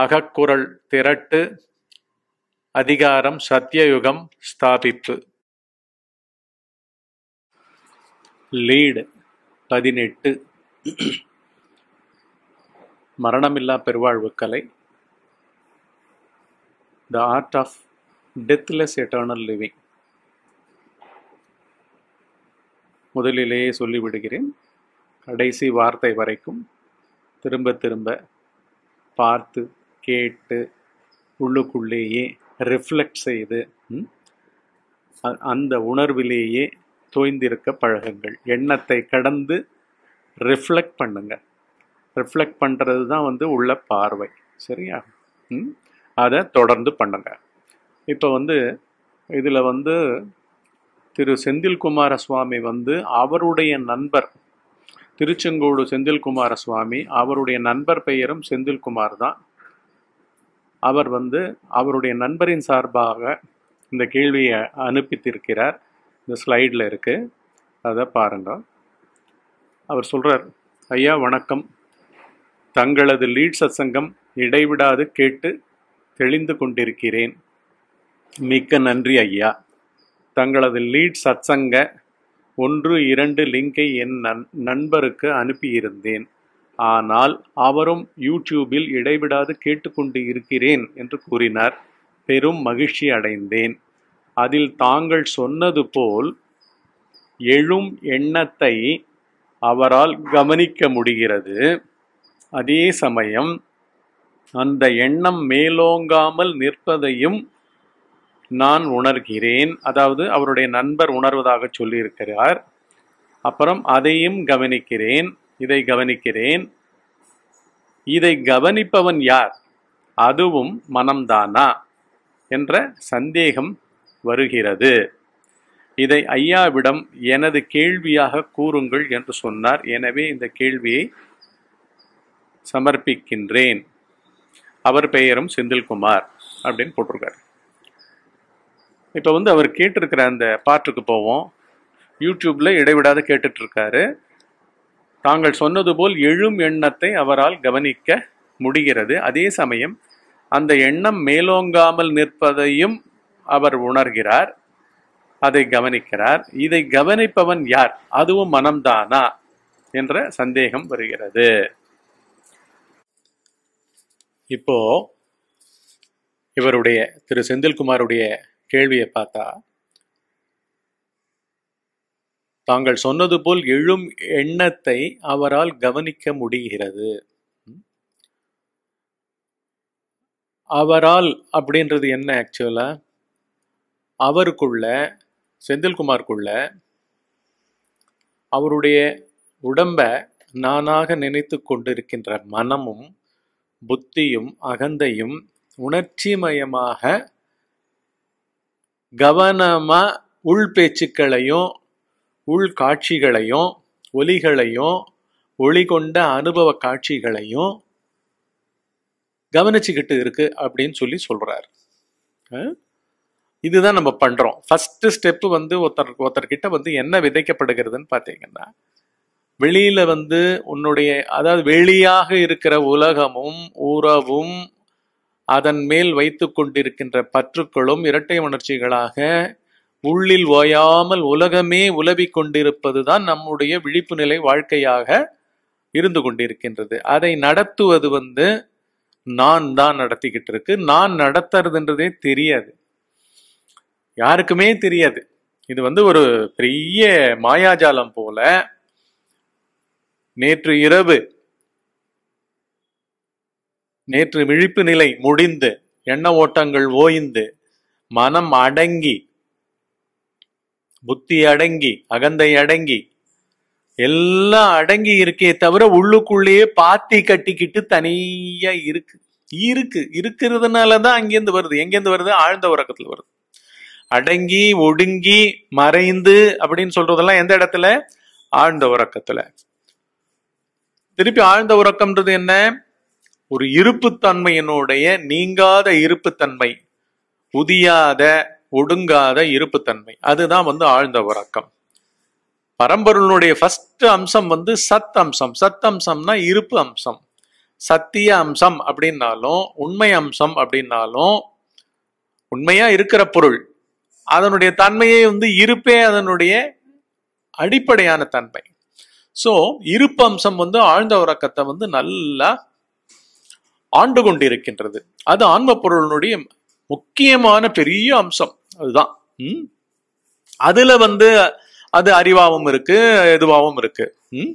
அகக்குரல் திரட்டு அதிகாரம் சத்தியயுகம் ஸ்தாபிப்பு லீடு பதினெட்டு மரணமில்லா பெருவாழ்வு கலை the art of deathless eternal living முதலிலேயே சொல்லிவிடுகிறேன் கடைசி வார்த்தை வரைக்கும் திரும்ப திரும்ப பார்த்து கேட்டு உள்ளுக்குள்ளேயே ரிஃப்ளெக்ட் செய்து அந்த உணர்விலேயே தோய்ந்திருக்க பழகுங்கள் எண்ணத்தை கடந்து ரிஃப்ளெக்ட் பண்ணுங்க ரிஃப்ளெக்ட் பண்ணுறது தான் வந்து உள்ள பார்வை சரியா அதை தொடர்ந்து பண்ணுங்க இப்போ வந்து இதில் வந்து திரு செந்தில்குமார சுவாமி வந்து அவருடைய நண்பர் திருச்செங்கோடு செந்தில்குமார சுவாமி அவருடைய நண்பர் பெயரும் செந்தில்குமார் தான் அவர் வந்து அவருடைய நண்பரின் சார்பாக இந்த கேள்வியை அனுப்பித்திருக்கிறார் இந்த ஸ்லைடில் இருக்குது அதை பாருங்கள் அவர் சொல்கிறார் ஐயா வணக்கம் தங்களது லீட் சத்சங்கம் இடைவிடாது கேட்டு தெளிந்து கொண்டிருக்கிறேன் மிக்க நன்றி ஐயா தங்களது லீட் சத்சங்க ஒன்று இரண்டு லிங்கை என் நண்பருக்கு அனுப்பியிருந்தேன் ஆனால் அவரும் யூடியூபில் இடைவிடாது கேட்டுக்கொண்டு இருக்கிறேன் என்று கூறினார் பெரும் மகிழ்ச்சி அடைந்தேன் அதில் தாங்கள் சொன்னது போல் எழும் எண்ணத்தை அவரால் கவனிக்க முடிகிறது அதே சமயம் அந்த எண்ணம் மேலோங்காமல் நிற்பதையும் நான் உணர்கிறேன் அதாவது அவருடைய நண்பர் உணர்வதாக சொல்லியிருக்கிறார் அப்புறம் அதையும் கவனிக்கிறேன் இதை கவனிக்கிறேன் இதை கவனிப்பவன் யார் அதுவும் மனம்தானா என்ற சந்தேகம் வருகிறது இதை ஐயாவிடம் எனது கேள்வியாக கூறுங்கள் என்று சொன்னார் எனவே இந்த கேள்வியை சமர்ப்பிக்கின்றேன் அவர் பெயரும் செந்தில்குமார் அப்படின்னு போட்டிருக்காரு இப்போ வந்து அவர் கேட்டிருக்கிற அந்த பாட்டுக்கு போவோம் யூடியூப்பில் இடைவிடாத கேட்டுட்ருக்காரு தாங்கள் சொன்னது போல் எழும் எண்ணத்தை அவரால் கவனிக்க முடிகிறது அதே சமயம் அந்த எண்ணம் மேலோங்காமல் நிற்பதையும் அவர் உணர்கிறார் அதை கவனிக்கிறார் இதை கவனிப்பவன் யார் அதுவும் மனம்தானா என்ற சந்தேகம் வருகிறது இப்போ இவருடைய திரு செந்தில்குமாருடைய கேள்வியை பார்த்தா தாங்கள் சொன்னது போல் எழும் எண்ணத்தை அவரால் கவனிக்க முடிகிறது அவரால் அப்படின்றது என்ன ஆக்சுவலா அவருக்குள்ள செந்தில்குமார்க்குள்ள அவருடைய உடம்ப நானாக நினைத்து கொண்டிருக்கின்ற மனமும் புத்தியும் அகந்தையும் உணர்ச்சிமயமாக கவனமாக உள் பேச்சுக்களையும் உள்காட்சிகளையும் ஒலிகளையும் ஒளி கொண்ட அனுபவ காட்சிகளையும் கவனிச்சுக்கிட்டு இருக்கு அப்படின்னு சொல்லி சொல்றார் இதுதான் நம்ம பண்றோம் ஃபர்ஸ்ட் ஸ்டெப் வந்து ஒருத்தர் ஒருத்தர்கிட்ட வந்து என்ன விதைக்கப்படுகிறதுன்னு பார்த்தீங்கன்னா வெளியில வந்து உன்னுடைய அதாவது வெளியாக இருக்கிற உலகமும் உறவும் அதன் மேல் வைத்து கொண்டிருக்கின்ற பற்றுக்களும் இரட்டை உணர்ச்சிகளாக உள்ளில் ஓயாமல் உலகமே உலவிக் கொண்டிருப்பதுதான் நம்முடைய விழிப்பு நிலை வாழ்க்கையாக இருந்து கொண்டிருக்கின்றது அதை நடத்துவது வந்து நான் தான் நடத்திக்கிட்டு இருக்கு நான் நடத்துறதுன்றதே தெரியாது யாருக்குமே தெரியாது இது வந்து ஒரு பெரிய மாயாஜாலம் போல நேற்று இரவு நேற்று விழிப்பு நிலை முடிந்து எண்ண ஓட்டங்கள் ஓய்ந்து மனம் அடங்கி புத்தி அடங்கி அகந்தை அடங்கி எல்லாம் அடங்கி இருக்கே தவிர உள்ளுக்குள்ளேயே பாத்தி கட்டிக்கிட்டு தனியா இருக்கு இருக்கு இருக்கிறதுனால தான் அங்கேருந்து வருது எங்கேருந்து வருது ஆழ்ந்த உறக்கத்துல வருது அடங்கி ஒடுங்கி மறைந்து அப்படின்னு சொல்றதெல்லாம் எந்த இடத்துல ஆழ்ந்த உறக்கத்துல திருப்பி ஆழ்ந்த உறக்கம்ன்றது என்ன ஒரு இருப்புத்தன்மையினுடைய நீங்காத இருப்புத்தன்மை உதியாத ஒடுங்காத இருப்புத்தன்மை அதுதான் வந்து ஆழ்ந்த உறக்கம் பரம்பொருளுடைய ஃபர்ஸ்ட் அம்சம் வந்து சத் அம்சம் சத் அம்சம்னா இருப்பு அம்சம் சத்திய அம்சம் அப்படின்னாலும் உண்மை அம்சம் அப்படின்னாலும் உண்மையா இருக்கிற பொருள் அதனுடைய தன்மையே வந்து இருப்பே அதனுடைய அடிப்படையான தன்மை ஸோ இருப்பு அம்சம் வந்து ஆழ்ந்த உறக்கத்தை வந்து நல்லா ஆண்டு கொண்டிருக்கின்றது அது ஆன்ம பொருளினுடைய முக்கியமான பெரிய அம்சம் அதுதான் ம் அதுல வந்து அது அறிவாகவும் இருக்கு எதுவாகவும் இருக்கு ம்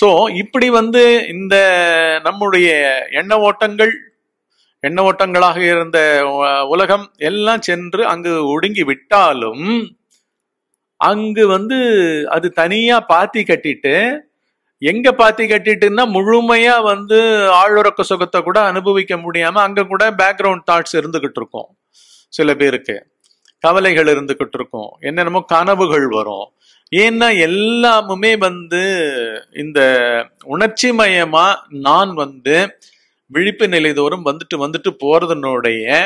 ஸோ இப்படி வந்து இந்த நம்முடைய எண்ண ஓட்டங்கள் எண்ண ஓட்டங்களாக இருந்த உலகம் எல்லாம் சென்று அங்கு ஒடுங்கி விட்டாலும் அங்கு வந்து அது தனியா பாத்தி கட்டிட்டு எங்க பாத்தி கட்டிட்டுன்னா முழுமையா வந்து ஆழ்வுறக்க சுகத்தை கூட அனுபவிக்க முடியாம அங்க கூட பேக்ரவுண்ட் தாட்ஸ் இருந்துகிட்டு இருக்கும் சில பேருக்கு கவலைகள் இருந்துகிட்டு இருக்கும் என்னென்னமோ கனவுகள் வரும் ஏன்னா எல்லாமுமே வந்து இந்த உணர்ச்சி மயமா நான் வந்து விழிப்பு நிலைதோறும் வந்துட்டு வந்துட்டு போறதுனுடைய